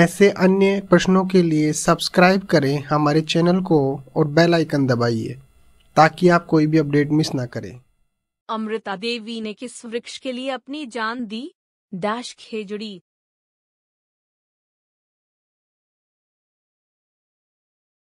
ऐसे अन्य प्रश्नों के लिए सब्सक्राइब करें हमारे चैनल को और बेल आइकन दबाइए ताकि आप कोई भी अपडेट मिस ना करें अमृता देवी ने किस वृक्ष के लिए अपनी जान दी डैश खेजड़ी